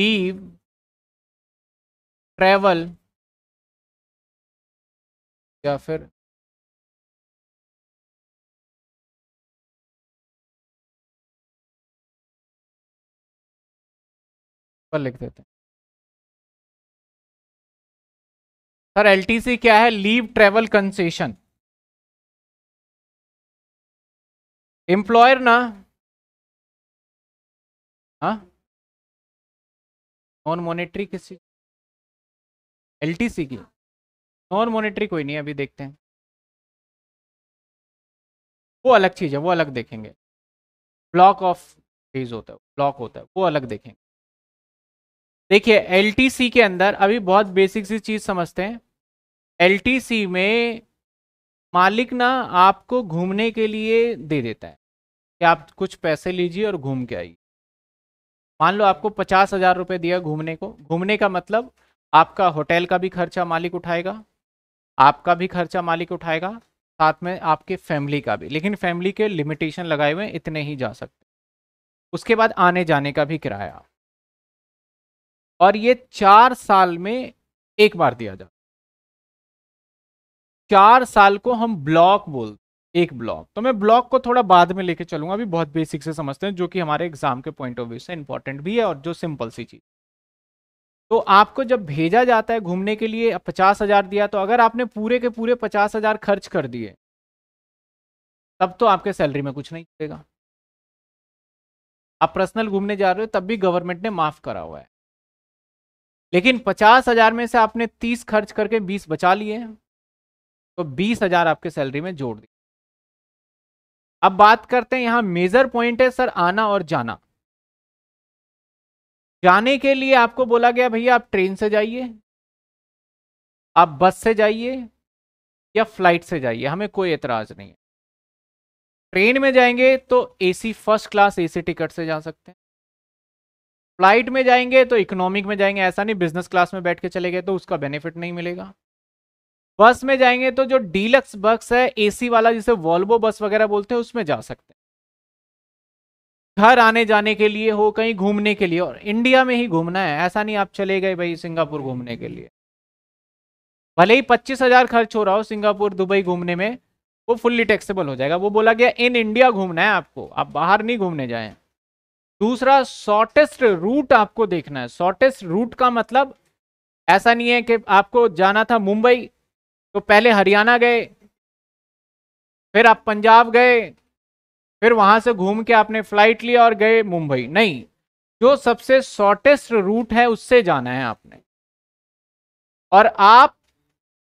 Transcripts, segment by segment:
leave travel या फिर पर लिख देते हैं सर एलटीसी क्या है लीव ट्रेवल कंसेशन एम्प्लॉयर ना हाँ नॉन मॉनेटरी किसी एल की नॉन मॉनेटरी कोई नहीं अभी देखते हैं वो अलग चीज़ है वो अलग देखेंगे ब्लॉक ऑफ फेज होता है ब्लॉक होता है वो अलग देखेंगे देखिए एल के अंदर अभी बहुत बेसिक सी चीज़ समझते हैं एल में मालिक ना आपको घूमने के लिए दे देता है कि आप कुछ पैसे लीजिए और घूम के आइए मान लो आपको पचास हजार रुपये दिया घूमने को घूमने का मतलब आपका होटल का भी खर्चा मालिक उठाएगा आपका भी खर्चा मालिक उठाएगा साथ में आपके फैमिली का भी लेकिन फैमिली के लिमिटेशन लगाए हुए इतने ही जा सकते उसके बाद आने जाने का भी किराया और ये चार साल में एक बार दिया जाता चार साल को हम ब्लॉक बोलते एक ब्लॉक तो मैं ब्लॉक को थोड़ा बाद में लेके चलूंगा अभी बहुत बेसिक से समझते हैं जो कि हमारे एग्जाम के पॉइंट ऑफ व्यू से इंपॉर्टेंट भी है और जो सिंपल सी चीज़ तो आपको जब भेजा जाता है घूमने के लिए पचास हजार दिया तो अगर आपने पूरे के पूरे पचास हजार खर्च कर दिए तब तो आपके सैलरी में कुछ नहीं चलेगा आप पर्सनल घूमने जा रहे हो तब भी गवर्नमेंट ने माफ करा हुआ है लेकिन पचास हजार में से आपने तीस खर्च करके बीस बचा लिए तो बीस हजार आपके सैलरी में जोड़ दिए अब बात करते हैं यहां मेजर पॉइंट है सर आना और जाना जाने के लिए आपको बोला गया भैया आप ट्रेन से जाइए आप बस से जाइए या फ्लाइट से जाइए हमें कोई एतराज नहीं है ट्रेन में जाएंगे तो AC first class AC ticket से जा सकते हैं फ्लाइट में जाएंगे तो इकोनॉमिक में जाएंगे ऐसा नहीं बिजनेस क्लास में बैठ के चले गए तो उसका बेनिफिट नहीं मिलेगा बस में जाएंगे तो जो डीलक्स बस है एसी वाला जिसे वॉल्वो बस वगैरह बोलते हैं उसमें जा सकते हैं घर आने जाने के लिए हो कहीं घूमने के लिए और इंडिया में ही घूमना है ऐसा नहीं आप चले गए भाई सिंगापुर घूमने के लिए भले ही पच्चीस हजार खर्च हो रहा हो सिंगापुर दुबई घूमने में वो फुल्ली टैक्सेबल हो जाएगा वो बोला गया इन इंडिया घूमना है आपको आप बाहर नहीं घूमने जाए दूसरा शॉर्टेस्ट रूट आपको देखना है शॉर्टेस्ट रूट का मतलब ऐसा नहीं है कि आपको जाना था मुंबई तो पहले हरियाणा गए फिर आप पंजाब गए फिर वहां से घूम के आपने फ्लाइट लिया और गए मुंबई नहीं जो सबसे शॉर्टेस्ट रूट है उससे जाना है आपने और आप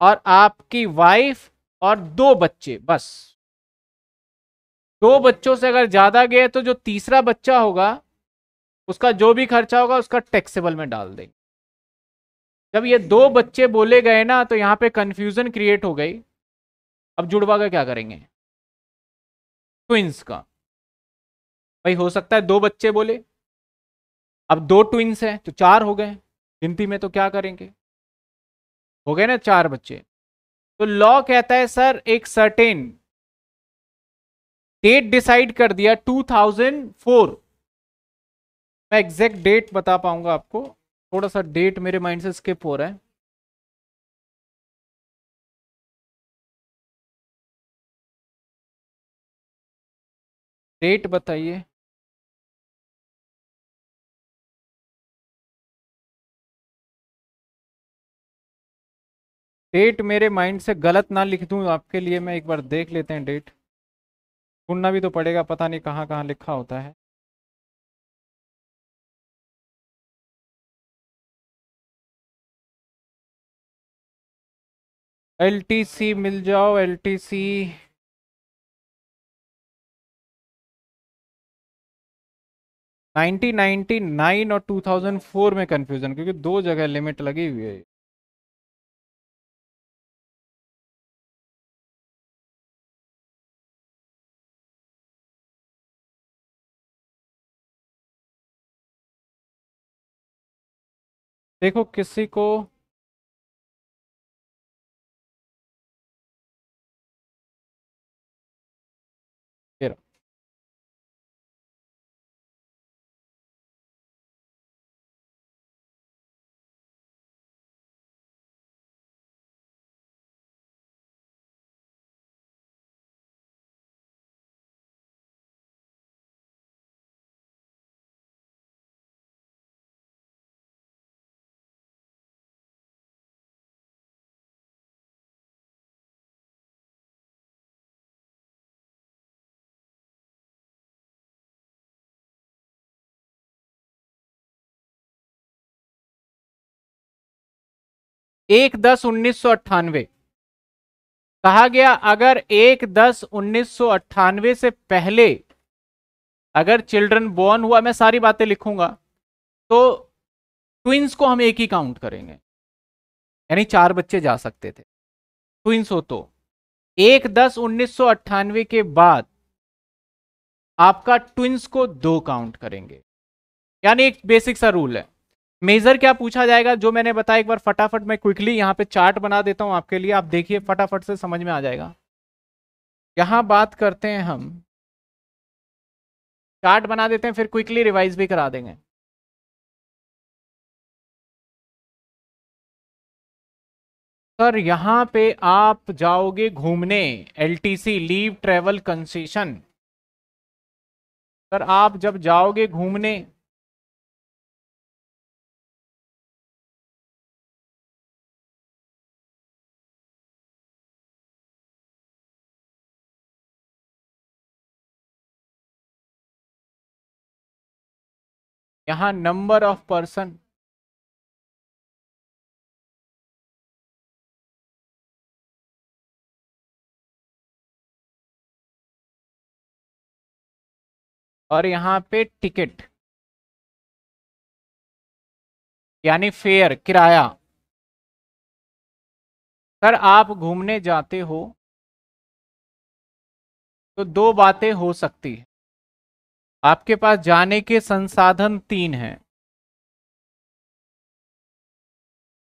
और आपकी वाइफ और दो बच्चे बस दो बच्चों से अगर ज्यादा गए तो जो तीसरा बच्चा होगा उसका जो भी खर्चा होगा उसका टैक्सेबल में डाल देंगे जब ये दो बच्चे बोले गए ना तो यहाँ पे कंफ्यूजन क्रिएट हो गई अब जुड़वा का क्या करेंगे ट्विंस का भाई हो सकता है दो बच्चे बोले अब दो ट्विंस हैं तो चार हो गए गिनती में तो क्या करेंगे हो गए ना चार बच्चे तो लॉ कहता है सर एक सर्टेन डेट डिसाइड कर दिया 2004 मैं एग्जैक्ट डेट बता पाऊंगा आपको थोड़ा सा डेट मेरे माइंड से स्किप हो रहा है डेट बताइए डेट मेरे माइंड से गलत ना लिख दूं आपके लिए मैं एक बार देख लेते हैं डेट ढूंढना भी तो पड़ेगा पता नहीं कहाँ कहाँ लिखा होता है एल मिल जाओ एल नाइनटीन नाइनटी नाइन और टू थाउजेंड फोर में कंफ्यूजन क्योंकि दो जगह लिमिट लगी हुई है देखो किसी को एक दस उन्नीस सौ अट्ठानवे कहा गया अगर एक दस उन्नीस सौ अट्ठानवे से पहले अगर चिल्ड्रन बोर्न हुआ मैं सारी बातें लिखूंगा तो ट्विंस को हम एक ही काउंट करेंगे यानी चार बच्चे जा सकते थे ट्विंस हो तो एक दस उन्नीस सौ अट्ठानवे के बाद आपका ट्विंस को दो काउंट करेंगे यानी एक बेसिक सा रूल है मेजर क्या पूछा जाएगा जो मैंने बताया एक बार फटाफट मैं क्विकली यहाँ पे चार्ट बना देता हूँ आपके लिए आप देखिए फटाफट से समझ में आ जाएगा यहाँ बात करते हैं हम चार्ट बना देते हैं फिर क्विकली रिवाइज भी करा देंगे सर यहाँ पे आप जाओगे घूमने LTC leave travel concession sir आप जब जाओगे घूमने यहां नंबर ऑफ पर्सन और यहां पे टिकट यानी फेयर किराया अगर आप घूमने जाते हो तो दो बातें हो सकती है आपके पास जाने के संसाधन तीन हैं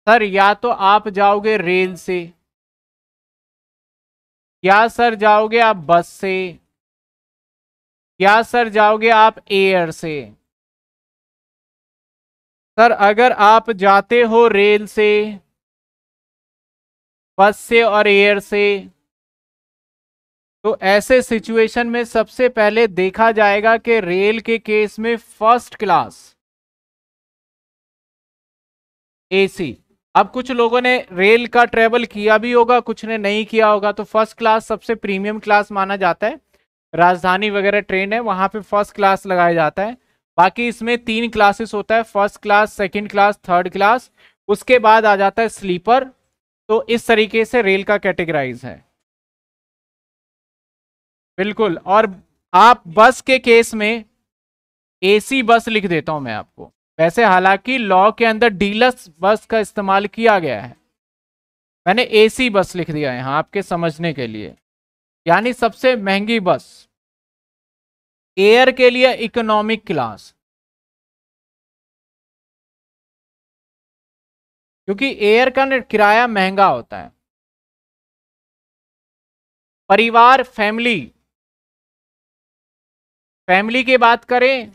सर या तो आप जाओगे रेल से या सर जाओगे आप बस से या सर जाओगे आप एयर से सर अगर आप जाते हो रेल से बस से और एयर से तो ऐसे सिचुएशन में सबसे पहले देखा जाएगा कि रेल के केस में फर्स्ट क्लास एसी अब कुछ लोगों ने रेल का ट्रेवल किया भी होगा कुछ ने नहीं किया होगा तो फर्स्ट क्लास सबसे प्रीमियम क्लास माना जाता है राजधानी वगैरह ट्रेन है वहां पे फर्स्ट क्लास लगाया जाता है बाकी इसमें तीन क्लासेस होता है first class second class third class उसके बाद आ जाता है स्लीपर तो इस तरीके से रेल का कैटेगराइज है बिल्कुल और आप बस के केस में एसी बस लिख देता हूं मैं आपको वैसे हालांकि लॉ के अंदर डीलक्स बस का इस्तेमाल किया गया है मैंने एसी बस लिख दिया है यहाँ आपके समझने के लिए यानी सबसे महंगी बस एयर के लिए इकोनॉमिक क्लास क्योंकि एयर का किराया महंगा होता है परिवार फैमिली फैमिली की बात करें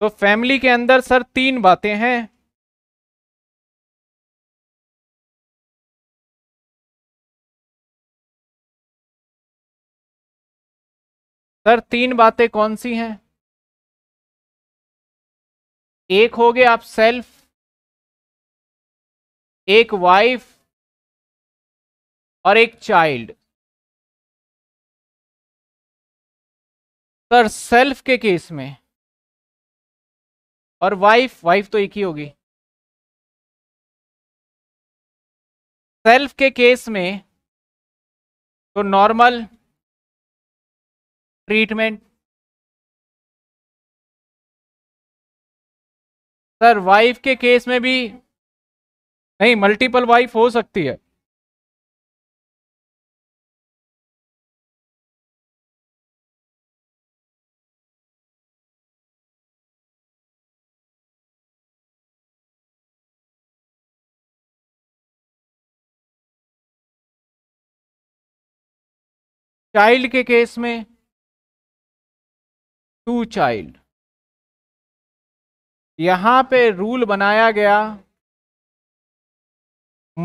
तो फैमिली के अंदर सर तीन बातें हैं सर तीन बातें कौन सी हैं एक हो गए आप सेल्फ एक वाइफ और एक चाइल्ड सर सेल्फ के केस में और वाइफ वाइफ तो एक ही होगी सेल्फ के केस में तो नॉर्मल ट्रीटमेंट सर वाइफ के केस में भी नहीं मल्टीपल वाइफ हो सकती है चाइल्ड के केस में टू चाइल्ड यहां पे रूल बनाया गया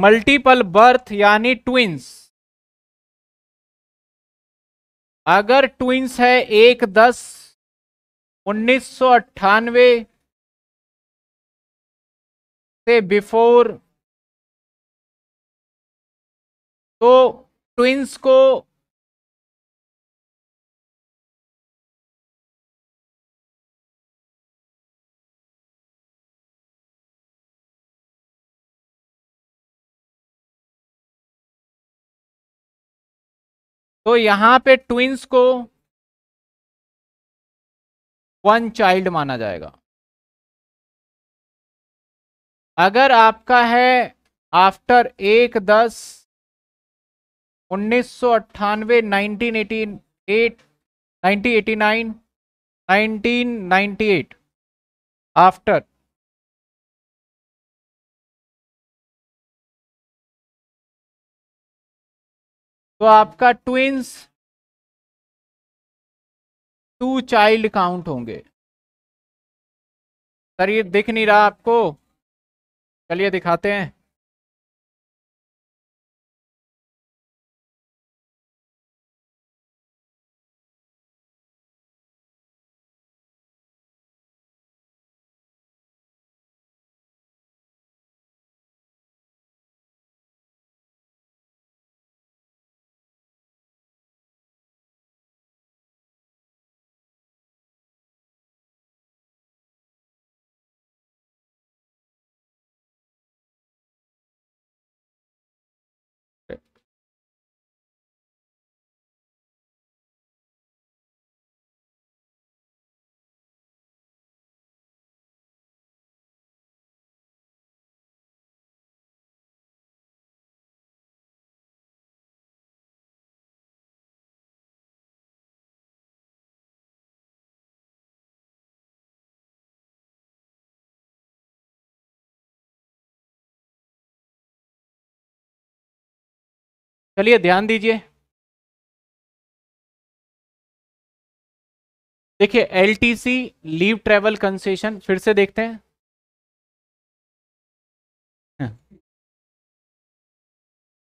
मल्टीपल बर्थ यानी ट्विंस अगर ट्विंस है एक दस उन्नीस सौ अट्ठानवे से बिफोर तो ट्विंस को तो यहाँ पे ट्विंस को वन चाइल्ड माना जाएगा अगर आपका है आफ्टर एक दस उन्नीस सौ अट्ठानवे nineteen eighty eight nineteen eighty nine nineteen ninety eight after तो आपका ट्विंस टू चाइल्ड काउंट होंगे सर ये दिख नहीं रहा आपको चलिए दिखाते हैं चलिए ध्यान दीजिए देखिए एलटीसी लीव ट्रेवल कंसेशन फिर से देखते हैं हाँ।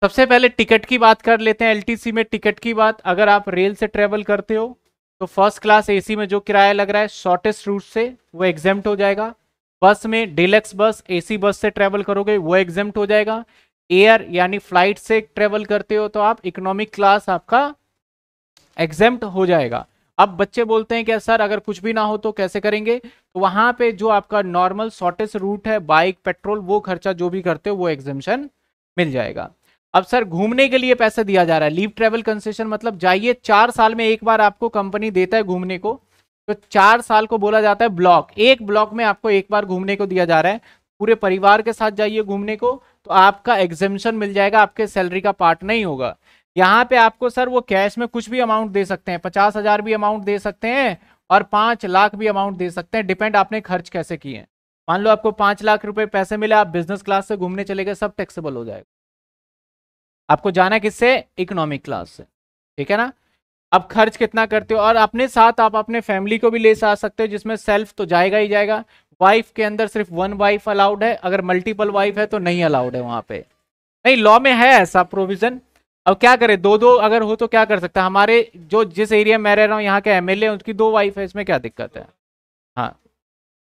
सबसे पहले टिकट की बात कर लेते हैं एलटीसी में टिकट की बात अगर आप रेल से ट्रेवल करते हो तो फर्स्ट क्लास एसी में जो किराया लग रहा है शॉर्टेस्ट रूट से वो एग्जेम्प्ट हो जाएगा बस में डिलेक्स बस एसी बस से ट्रेवल करोगे वो एग्जेम्प्ट हो जाएगा एयर यानी फ्लाइट से ट्रेवल करते हो तो आप इकोनॉमिक क्लास आपका एग्जाम हो जाएगा अब बच्चे बोलते हैं कि सर अगर कुछ भी ना हो तो कैसे करेंगे तो वहां पे जो आपका नॉर्मल शॉर्टेस्ट रूट है बाइक पेट्रोल वो खर्चा जो भी करते हो वो एग्जामेशन मिल जाएगा अब सर घूमने के लिए पैसा दिया जा रहा है लीव ट्रेवल कंसेशन मतलब जाइए चार साल में एक बार आपको कंपनी देता है घूमने को तो चार साल को बोला जाता है ब्लॉक एक ब्लॉक में आपको एक बार घूमने को दिया जा रहा है पूरे परिवार के साथ जाइए घूमने को तो आपका एग्जेम्पन मिल जाएगा आपके सैलरी का पार्ट नहीं होगा यहाँ पे आपको सर वो कैश में कुछ भी अमाउंट दे सकते हैं पचास हजार भी अमाउंट दे सकते हैं और पाँच लाख भी अमाउंट दे सकते हैं डिपेंड आपने खर्च कैसे किए हैं मान लो आपको पाँच लाख रुपए पैसे मिले आप बिजनेस क्लास से घूमने चले गए सब टैक्सेबल हो जाएगा आपको जाना किससे इकोनॉमिक क्लास से ठीक है ना आप खर्च कितना करते हो और अपने साथ आप अपने फैमिली को भी ले आ सकते हो जिसमें सेल्फ तो जाएगा ही जाएगा वाइफ के अंदर सिर्फ वन वाइफ अलाउड है अगर मल्टीपल वाइफ है तो नहीं अलाउड है वहां पे नहीं लॉ में है ऐसा प्रोविजन अब क्या करें दो दो अगर हो तो क्या कर सकता है हमारे जो जिस एरिया में रह रहा हूँ यहाँ के एम एल उसकी दो वाइफ है इसमें क्या दिक्कत है हाँ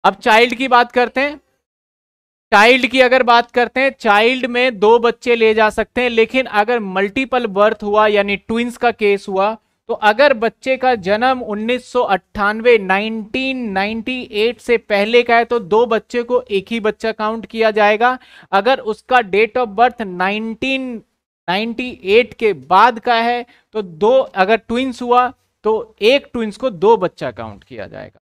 अब चाइल्ड की बात करते हैं चाइल्ड की अगर बात करते हैं चाइल्ड में दो बच्चे ले जा सकते हैं लेकिन अगर मल्टीपल बर्थ हुआ यानी ट्विंस का केस हुआ तो अगर बच्चे का जन्म उन्नीस सौ 1998 से पहले का है तो दो बच्चे को एक ही बच्चा काउंट किया जाएगा अगर उसका डेट ऑफ बर्थ 1998 के बाद का है तो दो अगर ट्विंस हुआ तो एक ट्विंस को दो बच्चा काउंट किया जाएगा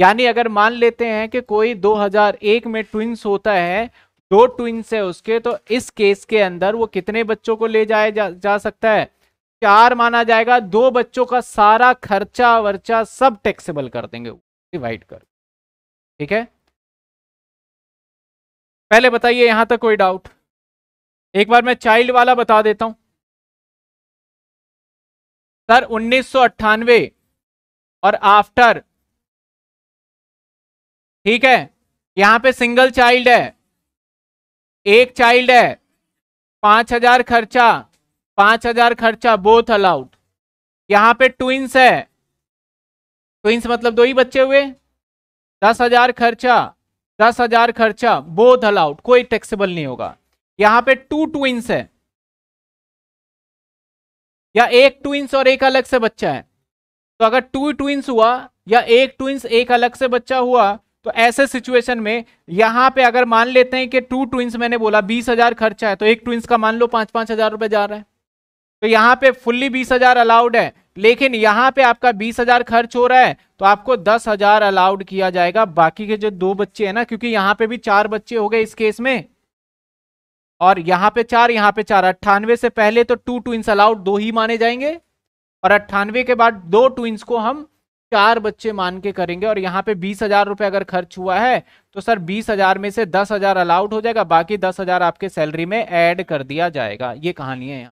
यानी अगर मान लेते हैं कि कोई 2001 में ट्विंस होता है दो ट्विंस है उसके तो इस केस के अंदर वो कितने बच्चों को ले जाया जा, जा सकता है चार माना जाएगा दो बच्चों का सारा खर्चा वर्चा सब टैक्सेबल कर देंगे डिवाइड कर ठीक है पहले बताइए यहां तक कोई डाउट एक बार मैं चाइल्ड वाला बता देता हूं सर उन्नीस और आफ्टर ठीक है यहां पे सिंगल चाइल्ड है एक चाइल्ड है पांच हजार खर्चा पांच हजार खर्चा बोथ अलाउड यहां पे ट्विंस है ट्विंस मतलब दो ही बच्चे हुए दस हजार खर्चा दस हजार खर्चा बोथ अलाउड कोई टैक्सेबल नहीं होगा यहां पे टू ट्विंस है या एक ट्विंस और एक अलग से बच्चा है तो अगर टू ट्विंस हुआ या एक ट्विंस एक अलग से बच्चा हुआ तो ऐसे सिचुएशन में यहां पे अगर मान लेते हैं कि टू ट्विंस मैंने बोला बीस हजार खर्चा है तो एक ट्विंस का मान लो पांच पांच हजार रुपए जा रहा है तो यहाँ पे फुल्ली बीस हजार अलाउड है लेकिन यहाँ पे आपका बीस हजार खर्च हो रहा है तो आपको दस हजार अलाउड किया जाएगा बाकी के जो दो बच्चे हैं ना क्योंकि यहाँ पे भी चार बच्चे हो गए इस केस में और यहाँ पे चार यहाँ पे चार अट्ठानवे से पहले तो टू ट्विंस अलाउड दो ही माने जाएंगे और अट्ठानवे के बाद दो ट्विंस को हम चार बच्चे मान के करेंगे और यहाँ पे बीस हजार रुपये अगर खर्च हुआ है तो सर बीस हजार में से दस हजार अलाउड हो जाएगा बाकी दस हजार आपके सैलरी में ऐड कर दिया जाएगा ये कहानी है यहाँ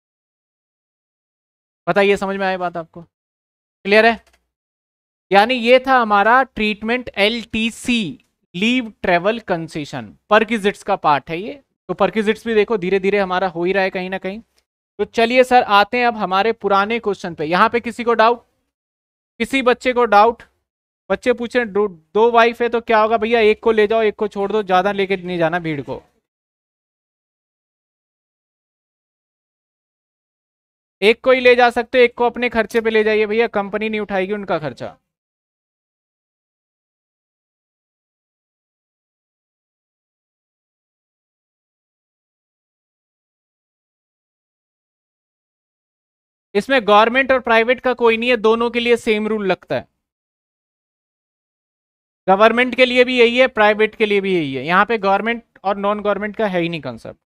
बताइए समझ में आई बात आपको क्लियर है यानी ये था हमारा treatment L T C leave travel concession perquisites का पार्ट है ये तो परकिजिट्स भी देखो धीरे धीरे हमारा हो ही रहा है कहीं ना कहीं तो चलिए सर आते हैं अब हमारे पुराने क्वेश्चन पे यहाँ पे किसी को डाउट किसी बच्चे को डाउट बच्चे पूछे दो वाइफ है तो क्या होगा भैया एक को ले जाओ एक को छोड़ दो ज्यादा लेके नहीं जाना भीड़ को एक को ही ले जा सकते हो एक को अपने खर्चे पे ले जाइए भैया कंपनी नहीं उठाएगी उनका खर्चा इसमें गवर्नमेंट और प्राइवेट का कोई नहीं है दोनों के लिए सेम रूल लगता है गवर्नमेंट के लिए भी यही है प्राइवेट के लिए भी यही है यहां पे गवर्नमेंट और नॉन गवर्नमेंट का है ही नहीं कंसेप्ट